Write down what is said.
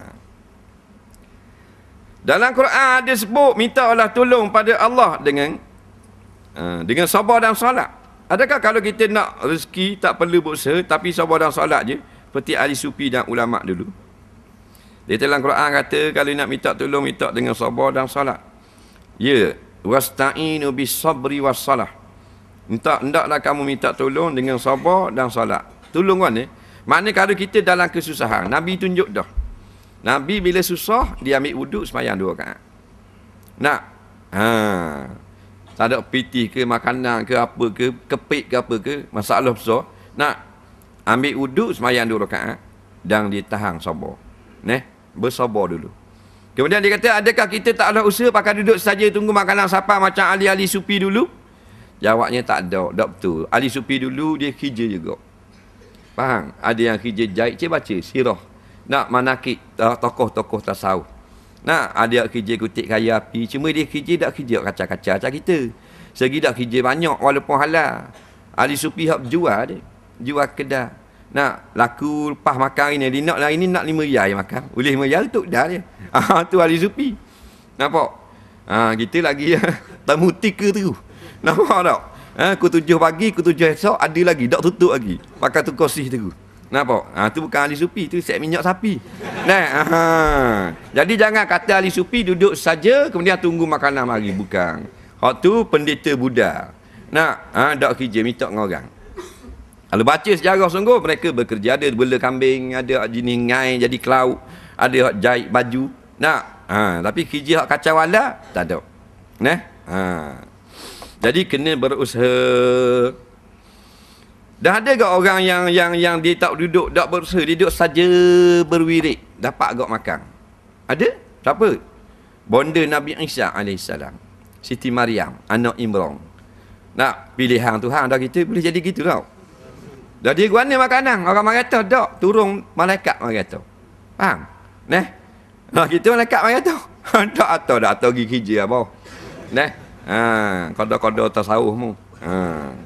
Ha. Dalam Quran ada sebut minta Allah tolong pada Allah dengan ha, dengan sabar dan solat. Adakah kalau kita nak rezeki tak perlu berusaha tapi sabar dan solat je seperti ahli sufi dan ulama dulu? Di dalam Quran kata kalau nak minta tolong minta dengan sabar dan solat. Ya, wasta'inu bis sabri was salah. Minta hendaklah kamu minta tolong dengan sabar dan solat. Tolong kan ni. Eh? Maknanya kalau kita dalam kesusahan, Nabi tunjuk dah. Nabi bila susah dia ambil wuduk semayang dua rakaat. Nak. Ha. Tak ada piti ke makanan ke apa ke kepik ke apa ke masalah besar. Nak ambil wuduk semayang dua rakaat dan ditahan sabar. Neh, bersabar dulu. Kemudian dia kata adakah kita tak ada usaha pakai duduk saja tunggu makanan sapa macam ahli-ahli supi dulu? Jawabnya tak ada, tak betul. Ahli supi dulu dia kerja juga. Faham? Ada yang kerja jahit, cik baca, sirah nak manakit uh, ah, tokoh-tokoh tasawuf. Nak ada ah, kerja kutik kaya api. Cuma dia kerja tak kerja kaca-kaca macam kita. Segi tak kerja banyak walaupun halal. ali ah, supi hak jual dia. Jual kedai. Nak laku lepas makan ini. Dia nak lah ini nak lima riyal makan. Boleh lima riyal tu dah dia. Ah, tu ali supi. Nampak? Ha, kita lagi tamu tika tu. Nampak tak? Ha, ku tujuh pagi, aku tujuh esok ada lagi. Tak tutup lagi. Pakai tu kosih tu. Nampak? Ha, ah, tu bukan ahli supi. Tu set minyak sapi. Nah, ha. Jadi jangan kata ahli supi duduk saja kemudian tunggu makanan mari. Bukan. Hak tu pendeta Buddha. Nak? Ha, ah, tak kerja. Minta dengan orang. Kalau baca sejarah sungguh, mereka bekerja. Ada bela kambing, ada jenis ngai jadi kelaut. Ada hak jahit baju. Nak? Ha, tapi kerja hak kacau ala, tak ada. Nah? Ha. Jadi kena berusaha Dah ada ke orang yang yang yang dia tak duduk, tak berusaha, dia duduk saja berwirik, dapat agak makan. Ada? Siapa? Bonda Nabi Isa AS. Siti Maryam, anak Imran. Nak pilihan Tuhan dah kita boleh jadi gitu tau. Dah dia guna makanan, orang marata tak, turun malaikat marata. Faham? Neh. Nah kita malaikat marata. Tak atau dah atau gigi je apa. Neh. Ha, kodok-kodok tasawuf mu. Ha.